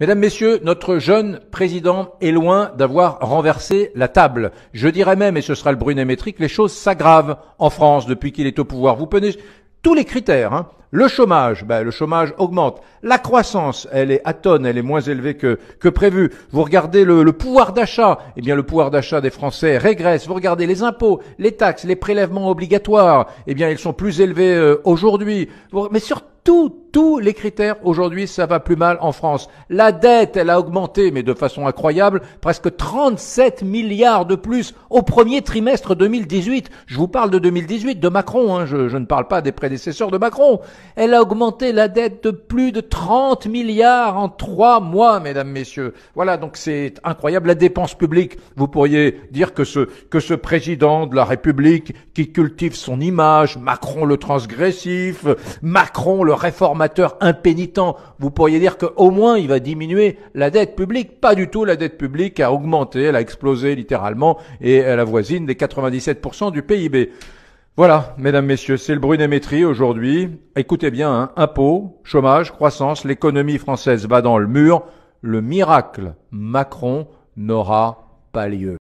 Mesdames, Messieurs, notre jeune président est loin d'avoir renversé la table. Je dirais même, et ce sera le brunémétrique, métrique, les choses s'aggravent en France depuis qu'il est au pouvoir. Vous prenez tous les critères. Hein. Le chômage, ben, le chômage augmente. La croissance, elle est à tonne, elle est moins élevée que, que prévu. Vous regardez le, le pouvoir d'achat, eh bien le pouvoir d'achat des Français régresse. Vous regardez les impôts, les taxes, les prélèvements obligatoires, eh bien ils sont plus élevés euh, aujourd'hui. Mais surtout, tous les critères, aujourd'hui, ça va plus mal en France. La dette, elle a augmenté, mais de façon incroyable, presque 37 milliards de plus au premier trimestre 2018. Je vous parle de 2018, de Macron, hein, je, je, ne parle pas des prédécesseurs de Macron. Elle a augmenté la dette de plus de 30 milliards en trois mois, mesdames, messieurs. Voilà, donc c'est incroyable. La dépense publique, vous pourriez dire que ce, que ce président de la République qui cultive son image, Macron le transgressif, Macron le réformateur, Amateur impénitent, vous pourriez dire qu'au moins il va diminuer la dette publique. Pas du tout, la dette publique a augmenté, elle a explosé littéralement et elle avoisine des 97% du PIB. Voilà, mesdames, messieurs, c'est le bruit aujourd'hui. Écoutez bien, hein. impôts, chômage, croissance, l'économie française va dans le mur. Le miracle Macron n'aura pas lieu.